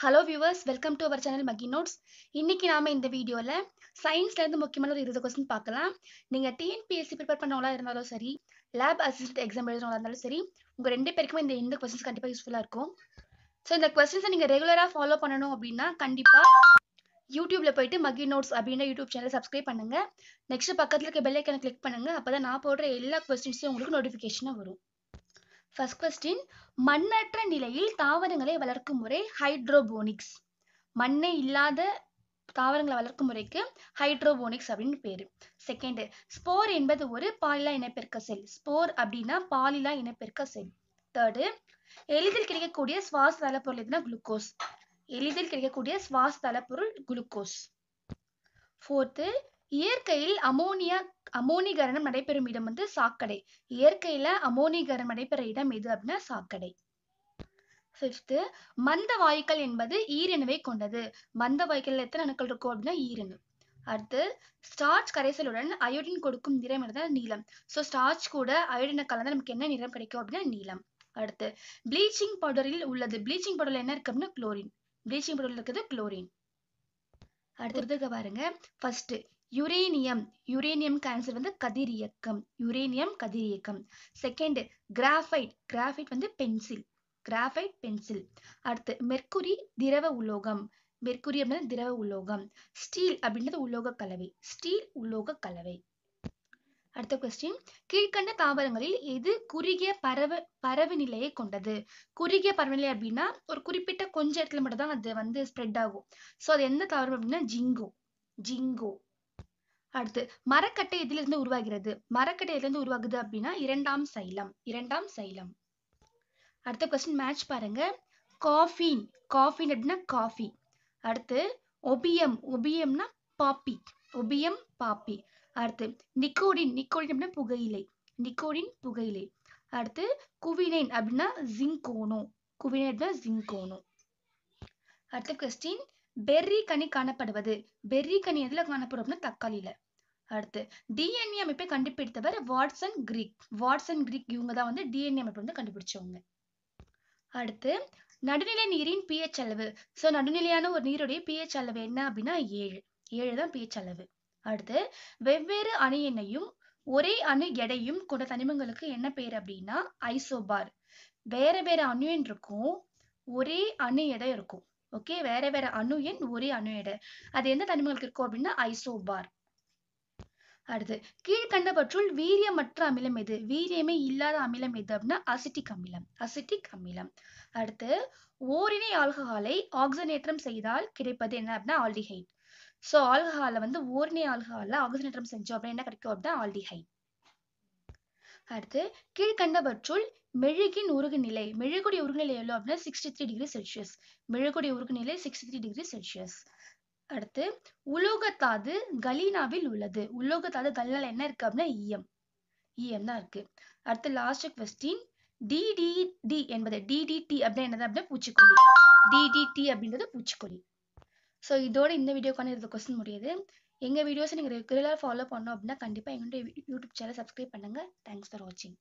hello viewers welcome to our channel மகி notes இன்னைக்கு நாம இந்த வீடியோவில் சயின்ஸ்லேருந்து முக்கியமான ஒரு இருபது கொஸ்டின் பார்க்கலாம் நீங்கள் டிஎன்பிஎஸ்சி ப்ரிப்பேர் பண்ணவங்களா இருந்தாலும் சரி லேப் அசிஸ்டன்ட் எக்ஸாம் எழுதுனவங்களா இருந்தாலும் சரி உங்கள் ரெண்டு பேருக்குமே இந்த இந்த கொஸ்டின்ஸ் கண்டிப்பாக யூஸ்ஃபுல்லாக இருக்கும் ஸோ இந்த கொஸ்டின்ஸை நீங்கள் ரெகுலராக ஃபாலோ பண்ணணும் அப்படின்னா கண்டிப்பாக யூடியூப்ல போயிட்டு மக்கி நோட்ஸ் அப்படின்ற யூடியூப் சேனல் சப்ஸ்கிரைப் பண்ணுங்கள் நெக்ஸ்ட் பக்கத்தில் இருக்க பெல்லைக்கனை கிளிக் பண்ணுங்க அப்போ தான் நான் போடுற எல்லா கொஸ்டின்ஸும் உங்களுக்கு நோட்டிஃபிகேஷனாக வரும் ஃபர்ஸ்ட் கொஸ்டின் மண்ணற்ற நிலையில் தாவரங்களை வளர்க்கும் முறை ஹைட்ரோபோனிக்ஸ் மண்ணை இல்லாத தாவரங்களை வளர்க்கும் முறைக்கு ஹைட்ரோபோனிக்ஸ் அப்படின்னு பேர் செகண்டு ஸ்போர் என்பது ஒரு பாலிலா இனப்பெருக்க செல் ஸ்போர் அப்படின்னா பாலிலா இனப்பெருக்க செல் தேர்டு எளிதில் கிடைக்கக்கூடிய சுவாச தலப்பொருள் எதுனா குளுக்கோஸ் எளிதில் கிடைக்கக்கூடிய சுவாச தலப்பொருள் குளுக்கோஸ் ஃபோர்த்து இயற்கையில் அமோனியா அமோனிகரணம் நடைபெறும் இடம் வந்து சாக்கடை இயற்கையில அமோனிகரணம் நடைபெற இடம் எது அப்படின்னா சாக்கடை ஃபிஃப்த்து மந்த வாயுக்கள் என்பது ஈரணுவை கொண்டது மந்த வாயுக்கள் எத்தனை அணுக்கள் இருக்கும் அப்படின்னா ஈரணு அடுத்து ஸ்டார்ச் கரைசலுடன் அயோடின் கொடுக்கும் நிறம் இருந்தால் நீளம் ஸோ ஸ்டார்ச் கூட அயோடினை கலந்து நமக்கு என்ன நிறம் கிடைக்கும் அப்படின்னா நீளம் அடுத்து ப்ளீச்சிங் பவுடரில் உள்ளது ப்ளீச்சிங் பவுடரில் என்ன இருக்கு அப்படின்னா குளோரின் ப்ளீச்சிங் பவுடரில் இருக்கிறது குளோரின் அடுத்து பாருங்க ஃபர்ஸ்ட் யுரேனியம் யுரேனியம் கேன்சர் வந்து கதிரியக்கம் யுரேனியம் கதிரியக்கம் செகண்ட் கிராஃபைட் கிராஃபைட் வந்து பென்சில் கிராஃபைட் பென்சில் அடுத்து மெர்க்குரி திரவ உலோகம் மெர்க்குரி அப்படின்னா திரவ உலோகம் ஸ்டீல் அப்படின்றது உலோக கலவை ஸ்டீல் உலோக கலவை அடுத்த கொஸ்டின் கீழ்கண்ட தாவரங்களில் எது குறுகிய பரவ பரவு நிலையை கொண்டது குறுகிய பரவநிலை அப்படின்னா ஒரு குறிப்பிட்ட கொஞ்ச இடத்துல மட்டும் தான் அது வந்து ஸ்ப்ரெட் ஆகும் ஸோ அது எந்த தாவரம் அப்படின்னா ஜிங்கோ ஜிங்கோ அடுத்து மரக்கட்டை எதிலிருந்து உருவாகிறது மரக்கட்டை எதிலிருந்து உருவாகுது அப்படின்னா இரண்டாம் சைலம் இரண்டாம் சைலம் அடுத்த கொஸ்டின் மேட்ச் பாருங்க காஃபின் காஃபின் அப்படின்னா காஃபி அடுத்து ஒபியம் ஒபியம்னா பாப்பி ஒபியம் பாப்பி அடுத்து நிக்கோடின் நிக்கோடின் அப்படின்னா புகையிலை நிக்கோடின் புகையிலை அடுத்து குவினைன் அப்படின்னா ஜிங்கோனோ குவினைன் அப்படின்னா ஜிங்கோனோ அடுத்த கொஸ்டின் பெர்ரி கனி காணப்படுவது பெர்ரி கனி எதில் காணப்படும் அப்படின்னா தக்காளியில் அடுத்து டிஎன்ஏ அமைப்பை கண்டுபிடித்தவர் வாட்ஸன் கிரீக் வாட்ஸன் கிரீக் இவங்க தான் வந்து டிஎன்ஏ அமைப்பு வந்து கண்டுபிடிச்சவங்க அடுத்து நடுநிலை நீரின் பிஹெச் அளவு ஸோ நடுநிலையான ஒரு நீருடைய பிஹெச் அளவு என்ன அப்படின்னா ஏழு ஏழு தான் பிஹெச் அளவு அடுத்து வெவ்வேறு அணு எண்ணையும் ஒரே அணு எடையும் கொண்ட தனிமங்களுக்கு என்ன பேர் அப்படின்னா ஐசோபார் வேற வேற அணு எண் இருக்கும் ஒரே அணு எடை இருக்கும் ஓகே வேற வேற அணு எண் ஒரே அணு எடை அது எந்த தனிமங்களுக்கு இருக்கும் அப்படின்னா ஐசோபார் அடுத்து கீழ்கண்டவற்றுள் வீரியமற்ற அமிலம் எது வீரியமே இல்லாத அமிலம் எது அப்படின்னா அசிட்டிக் அமிலம் அசிட்டிக் அமிலம் அடுத்து ஓரிணை ஆல்கஹாலை ஆக்சினேற்றம் செய்தால் கிடைப்பது என்ன அப்படின்னா ஆல்டிஹைட் ஸோ ஆல்கஹாலை வந்து ஓரிணை ஆல்கஹாலில் ஆக்சினேற்றம் செஞ்சோம் அப்படின்னா என்ன கிடைக்கும் அப்படின்னா ஆல்டிஹைட் அடுத்து கீழ்கண்டவற்றுள் மெழுகின் உருகுநிலை மெழுகுடைய உருகுநிலை எவ்வளோ அப்படின்னா சிக்ஸ்டி த்ரீ டிகிரி செல்சியஸ் மெழுகுடைய உருகுநிலை சிக்ஸ்டி த்ரீ டிகிரி செல்சியஸ் அடுத்து உலோகத்தாது கலீனாவில் உள்ளது உலோகத்தாது கல்லுல என்ன இருக்கு அப்படின்னா ஈயம் ஈயம் தான் இருக்கு அடுத்து லாஸ்ட் கொஸ்டின் டிடிடி என்பது டிடிடி அப்படின்னா என்னது அப்படின்னா பூச்சிக்கொல்லி டிடிடி அப்படின்றது பூச்சிக்கொல்லி ஸோ இதோட இந்த வீடியோக்கான இருந்த கொஸ்டின் முடியுது எங்கள் வீடியோஸை நீங்கள் ரெகுலராக ஃபாலோ பண்ணோம் அப்படின்னா கண்டிப்பாக எங்களுடைய யூடியூப் சேனல் சப்ஸ்கிரைப் பண்ணுங்கள் தேங்க்ஸ் ஃபார் வாட்சிங்